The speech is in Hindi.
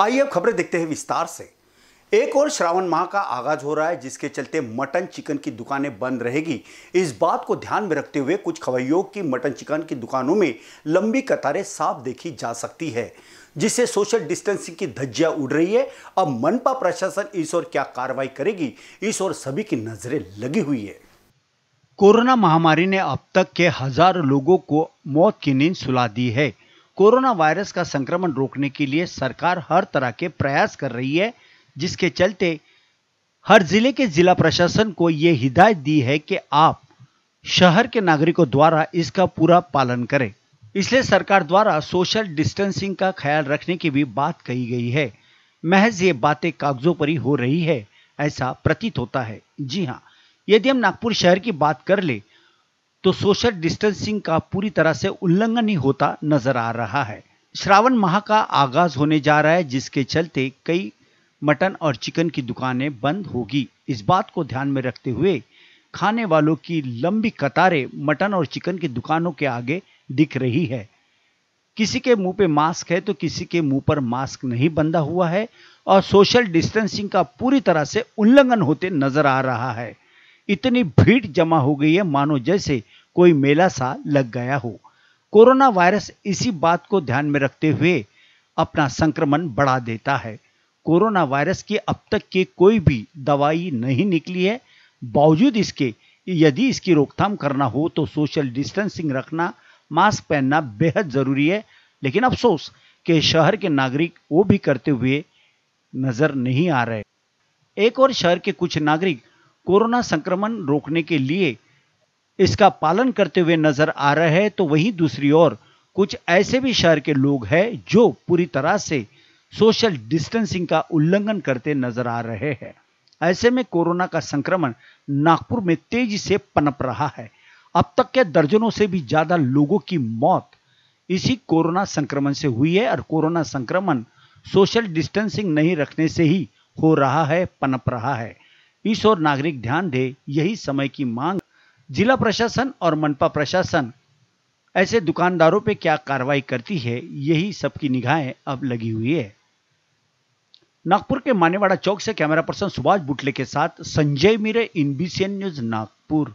आइए अब खबरें देखते हैं विस्तार से एक और श्रावण माह का आगाज हो रहा है जिसके चलते मटन चिकन की दुकानें बंद रहेगी इस बात को ध्यान में रखते हुए कुछ खवैयों की मटन चिकन की दुकानों में लंबी कतारें साफ देखी जा सकती है जिससे सोशल डिस्टेंसिंग की धज्जियां उड़ रही है अब मनपा प्रशासन इस ओर क्या कार्रवाई करेगी इस ओर सभी की नजरें लगी हुई है कोरोना महामारी ने अब तक के हजार लोगों को मौत की नींद सुला दी है कोरोना वायरस का संक्रमण रोकने के लिए सरकार हर तरह के प्रयास कर रही है जिसके चलते हर जिले के जिला प्रशासन को यह हिदायत दी है कि आप शहर के नागरिकों द्वारा इसका पूरा पालन करें इसलिए सरकार द्वारा सोशल डिस्टेंसिंग का ख्याल रखने की भी बात कही गई है महज ये बातें कागजों पर ही हो रही है ऐसा प्रतीत होता है जी हाँ यदि हम नागपुर शहर की बात कर ले तो सोशल डिस्टेंसिंग का पूरी तरह से उल्लंघन ही होता नजर आ रहा है श्रावण माह का आगाज होने जा रहा है जिसके चलते कई मटन और चिकन की दुकानें बंद होगी इस बात को ध्यान में रखते हुए खाने वालों की लंबी कतारें मटन और चिकन की दुकानों के आगे दिख रही है किसी के मुंह पे मास्क है तो किसी के मुंह पर मास्क नहीं बंधा हुआ है और सोशल डिस्टेंसिंग का पूरी तरह से उल्लंघन होते नजर आ रहा है इतनी भीड़ जमा हो गई है मानो जैसे कोई मेला सा लग गया हो कोरोना वायरस इसी बात को ध्यान में रखते हुए अपना संक्रमण बढ़ा देता है कोरोना वायरस की अब तक की कोई भी दवाई नहीं निकली है बावजूद इसके यदि इसकी रोकथाम करना हो तो सोशल डिस्टेंसिंग रखना मास्क पहनना बेहद ज़रूरी है लेकिन अफसोस के शहर के नागरिक वो भी करते हुए नज़र नहीं आ रहे एक और शहर के कुछ नागरिक कोरोना संक्रमण रोकने के लिए इसका पालन करते हुए नजर आ रहे है तो वहीं दूसरी ओर कुछ ऐसे भी शहर के लोग हैं जो पूरी तरह से सोशल डिस्टेंसिंग का उल्लंघन करते नजर आ रहे हैं ऐसे में कोरोना का संक्रमण नागपुर में तेजी से पनप रहा है अब तक के दर्जनों से भी ज्यादा लोगों की मौत इसी कोरोना संक्रमण से हुई है और कोरोना संक्रमण सोशल डिस्टेंसिंग नहीं रखने से ही हो रहा है पनप रहा है इस ओर नागरिक ध्यान दे यही समय की मांग जिला प्रशासन और मनपा प्रशासन ऐसे दुकानदारों पे क्या कार्रवाई करती है यही सबकी निगाहें अब लगी हुई है नागपुर के मानेवाड़ा चौक से कैमरा पर्सन सुभाष बुटले के साथ संजय मीरे इन न्यूज नागपुर